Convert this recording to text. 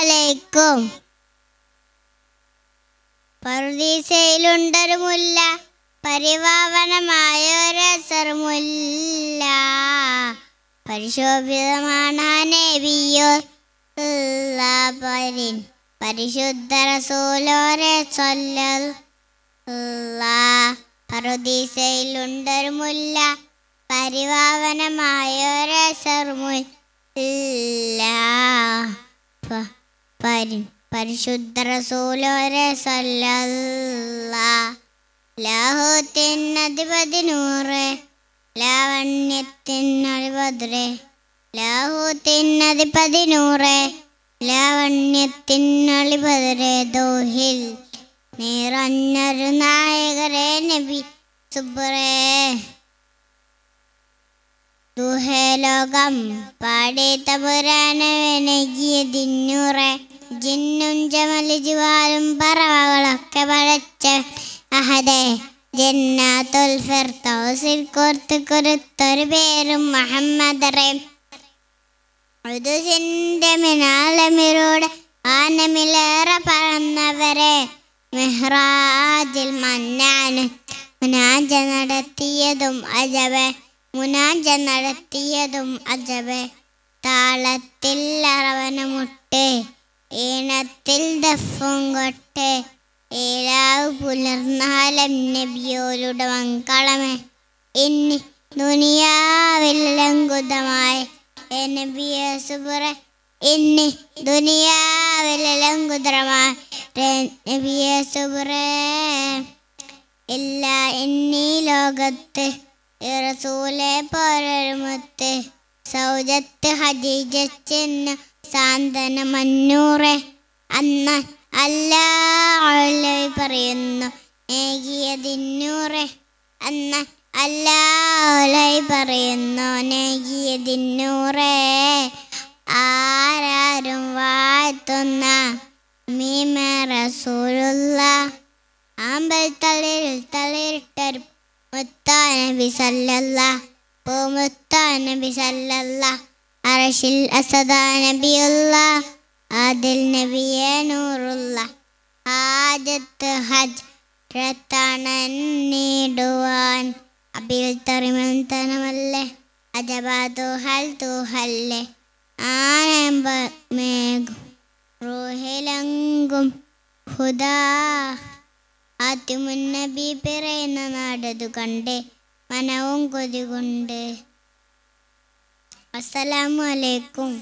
അലൈക്കും പറുദീസയിലുണ്ടൊരു മുല്ല പരിവാവനമായ പരിശോഭിതമാണ് പരിശുദ്ധ റസൂലോരെ ചൊല്ലൽ പറുദീസയിലുണ്ടൊരു മുല്ല പരിവാവനമായ പരി പരിശുദ്ധ റസൂലോരെ സല്ലാഹുത്തിൻ അധിപതി ദോഹിൽ നായകരെ നബി സുബ്രേ ദുഹലോകം പാടി തപുരാനവനകിയ ദിന്നൂറേ ജിന്നും ജമലിജുവാലും പറവകളൊക്കെ പഴച്ച അഹദേ ജന്നാത്തുൽ ഫിർദൗസിൽ കോർത്ത് കുരുത്തൊരു പേരും മുഹമ്മദ് റേ ഉദുസിൻ്റെ മിനാലമിലൂടെ ആനമിലേറെ പറന്നവരെ മെഹ്റാജിൽ മന്നാന് മുനാജ നടത്തിയതും അജബ് മുനാജ നടത്തിയതും അജബ് താളത്തിൽ അറവനമുട്ടേ ഈണത്തിൽ ദഫും കൊട്ടെ ഏലാവ് പുലർന്നാലം നബിയോരുടെ മക്കളമേ ഇനി ദുനിയാവിലങ്കുതമായ നബിയെ സുബുറ ഇനി ദുനിയാവിലങ്കുതരമായ നബിയെ സുബുറ ഇല്ല എന്നീ ലോകത്ത് റസൂലെ പോരൊരുമത്ത് സൗജത്ത് ഹജീജെന്നു മഞ്ഞൂറെ അന്ന് അല്ലാഹി പറയുന്നു നേകിയതിന്നൂറെ അന്ന് അല്ലാഹി പറയുന്നു നേകിയതിന്നൂറെ ആരാരും വാഴ്ത്തുന്ന മീമ റസൂലുള്ള ആമ്പൽ മുത്താനബി സല്ലല്ല പൂമുത്താനബി മുത്താനബി സല്ലല്ലാ അറഷിൽ അസദാ നബിയുള്ള ആദിൽ നബിയ നൂറുള്ള ആദ്യത്ത് ഹജ് രത്തണന്നിടുവാൻ അബിൽ തറിമന്തനമല്ലേ അജബാതു ഹൽ തൂഹല്ലേ ആനമ്പേകും റോഹിലങ്കും ഹുദാ ആദ്യമുന്നബി പിറയുന്ന നാടതു കണ്ട് മനവും കൊതികൊണ്ട് السلام عليكم